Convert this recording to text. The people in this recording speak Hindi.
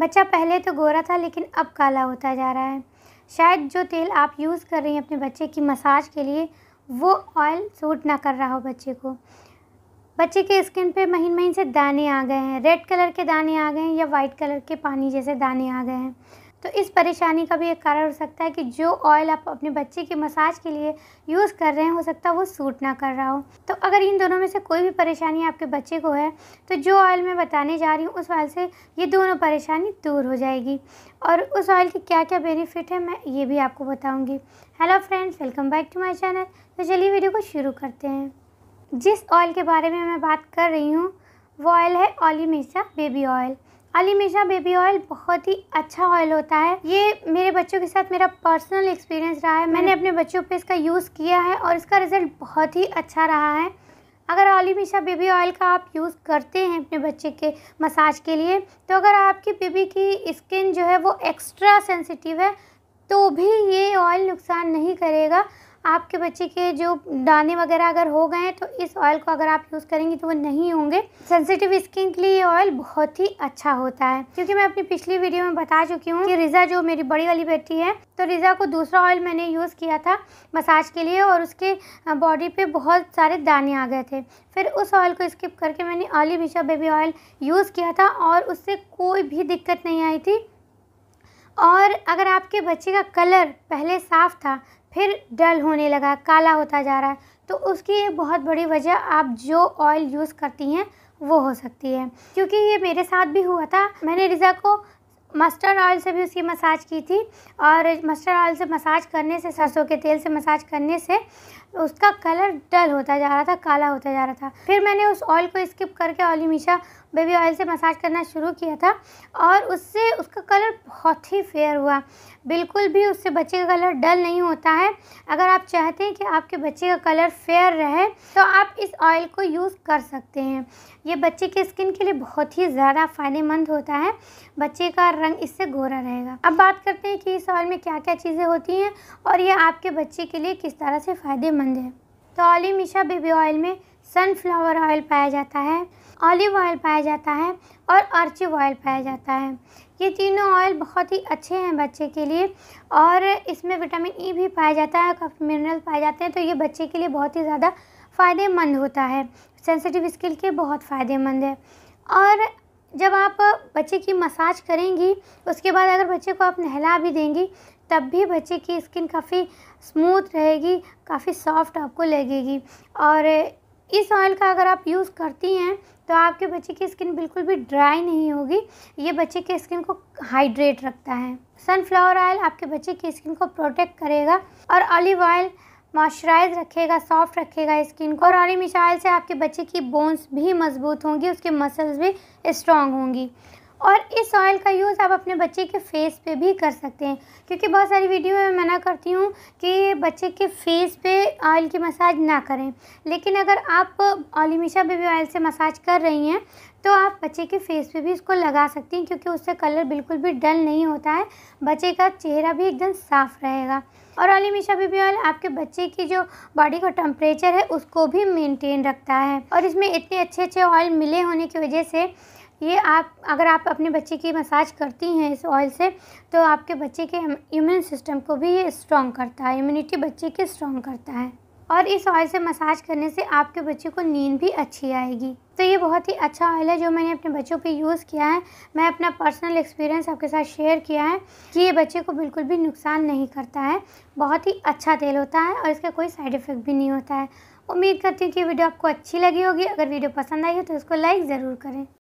बच्चा पहले तो गोरा था लेकिन अब काला होता जा रहा है शायद जो तेल आप यूज़ कर रही हैं अपने बच्चे की मसाज के लिए वो ऑयल सूट ना कर रहा हो बच्चे को बच्चे के स्किन पे महीन महीन से दाने आ गए हैं रेड कलर के दाने आ गए हैं या वाइट कलर के पानी जैसे दाने आ गए हैं तो इस परेशानी का भी एक कारण हो सकता है कि जो ऑयल आप अपने बच्चे की मसाज के लिए यूज़ कर रहे हैं हो सकता है वो सूट ना कर रहा हो तो अगर इन दोनों में से कोई भी परेशानी आपके बच्चे को है तो जो ऑयल मैं बताने जा रही हूँ उस ऑयल से ये दोनों परेशानी दूर हो जाएगी और उस ऑयल के क्या क्या बेनिफिट है मैं ये भी आपको बताऊँगी hello friends welcome back to my channel तो चलिए वीडियो को शुरू करते हैं जिस ऑयल के बारे में मैं बात कर रही हूँ वो ऑयल है ऑली मिर्चा बेबी ऑयल अली मिर्जा बेबी ऑयल बहुत ही अच्छा ऑयल होता है ये मेरे बच्चों के साथ मेरा पर्सनल एक्सपीरियंस रहा है मैंने हम्म। अपने बच्चों पे इसका यूज़ किया है और इसका रिज़ल्ट बहुत ही अच्छा रहा है अगर अली मिशा बेबी ऑयल का आप यूज़ करते हैं अपने बच्चे के मसाज के लिए तो अगर आपकी बेबी की स्किन जो है वो एक्स्ट्रा सेंसिटिव है तो भी ये ऑयल नुकसान नहीं करेगा आपके बच्चे के जो दाने वगैरह अगर हो गए हैं तो इस ऑयल को अगर आप यूज़ करेंगी तो वो नहीं होंगे सेंसिटिव स्किन के लिए ये ऑयल बहुत ही अच्छा होता है क्योंकि मैं अपनी पिछली वीडियो में बता चुकी हूँ कि रिज़ा जो मेरी बड़ी वाली बेटी है तो रिज़ा को दूसरा ऑयल मैंने यूज़ किया था मसाज के लिए और उसके बॉडी पर बहुत सारे दाने आ गए थे फिर उस ऑयल को स्किप करके मैंने ऑली मिशा बेबी ऑयल यूज़ किया था और उससे कोई भी दिक्कत नहीं आई थी और अगर आपके बच्चे का कलर पहले साफ़ था फिर डल होने लगा काला होता जा रहा है तो उसकी एक बहुत बड़ी वजह आप जो ऑयल यूज़ करती हैं वो हो सकती है क्योंकि ये मेरे साथ भी हुआ था मैंने रिज़ा को मस्टर्ड ऑयल से भी उसकी मसाज की थी और मस्टर्ड ऑयल से मसाज करने से सरसों के तेल से मसाज करने से उसका कलर डल होता जा रहा था काला होता जा रहा था फिर मैंने उस ऑयल को स्किप करके मीशा बेबी ऑयल से मसाज करना शुरू किया था और उससे उसका कलर बहुत ही फेयर हुआ बिल्कुल भी उससे बच्चे का कलर डल नहीं होता है अगर आप चाहते हैं कि आपके बच्चे का कलर फेयर रहे तो आप इस ऑयल को यूज़ कर सकते हैं ये बच्चे के स्किन के लिए बहुत ही ज़्यादा फ़ायदेमंद होता है बच्चे का रंग इससे गोरा रहेगा अब बात करते हैं कि इस ऑयल में क्या क्या चीज़ें होती हैं और ये आपके बच्चे के लिए किस तरह से फ़ायदेमंद है तो ऑली मिशा बेबी ऑयल में सनफ्लावर ऑयल पाया जाता है ऑलिव ऑयल पाया जाता है और अर्चिव ऑयल पाया जाता है ये तीनों ऑयल बहुत ही अच्छे हैं बच्चे के लिए और इसमें विटामिन ई e भी पाया जाता है काफ़ी मिनरल पाए जाते हैं तो ये बच्चे के लिए बहुत ही ज़्यादा फ़ायदेमंद होता है सेंसिटिव स्किन के बहुत फ़ायदेमंद है और जब आप बच्चे की मसाज करेंगी उसके बाद अगर बच्चे को आप नहला भी देंगी तब भी बच्चे की स्किन काफ़ी स्मूथ रहेगी काफ़ी सॉफ्ट आपको लगेगी और इस ऑयल का अगर आप यूज़ करती हैं तो आपके बच्चे की स्किन बिल्कुल भी ड्राई नहीं होगी ये बच्चे के स्किन को हाइड्रेट रखता है सनफ्लावर ऑयल आपके बच्चे की स्किन को प्रोटेक्ट करेगा और ऑलिव ऑयल मॉइस्चराइज रखेगा सॉफ्ट रखेगा स्किन को और ऑलिमिश मिसाइल से आपके बच्चे की बोन्स भी मजबूत होंगी उसके मसल्स भी स्ट्रांग होंगी और इस ऑयल का यूज़ आप अपने बच्चे के फेस पे भी कर सकते हैं क्योंकि बहुत सारी वीडियो में मैं मना करती हूँ कि बच्चे के फेस पे ऑयल की मसाज ना करें लेकिन अगर आप ऑलिमिशा बेबी ऑयल से मसाज कर रही हैं तो आप बच्चे के फेस पे भी इसको लगा सकती हैं क्योंकि उससे कलर बिल्कुल भी डल नहीं होता है बच्चे का चेहरा भी एकदम साफ़ रहेगा और ऑलिमिशा बेबी ऑयल आपके बच्चे की जो बॉडी का टेम्परेचर है उसको भी मेनटेन रखता है और इसमें इतने अच्छे अच्छे ऑयल मिले होने की वजह से ये आप अगर आप अपने बच्चे की मसाज करती हैं इस ऑयल से तो आपके बच्चे के इम्यून सिस्टम को भी ये स्ट्रॉन्ग करता है इम्यूनिटी बच्चे की स्ट्रॉन्ग करता है और इस ऑयल से मसाज करने से आपके बच्चे को नींद भी अच्छी आएगी तो ये बहुत ही अच्छा ऑयल है जो मैंने अपने बच्चों पे यूज़ किया है मैं अपना पर्सनल एक्सपीरियंस आपके साथ शेयर किया है कि ये बच्चे को बिल्कुल भी नुकसान नहीं करता है बहुत ही अच्छा तेल होता है और इसका कोई साइड इफ़ेक्ट भी नहीं होता है उम्मीद करती हूँ कि वीडियो आपको अच्छी लगी होगी अगर वीडियो पसंद आई हो तो इसको लाइक ज़रूर करें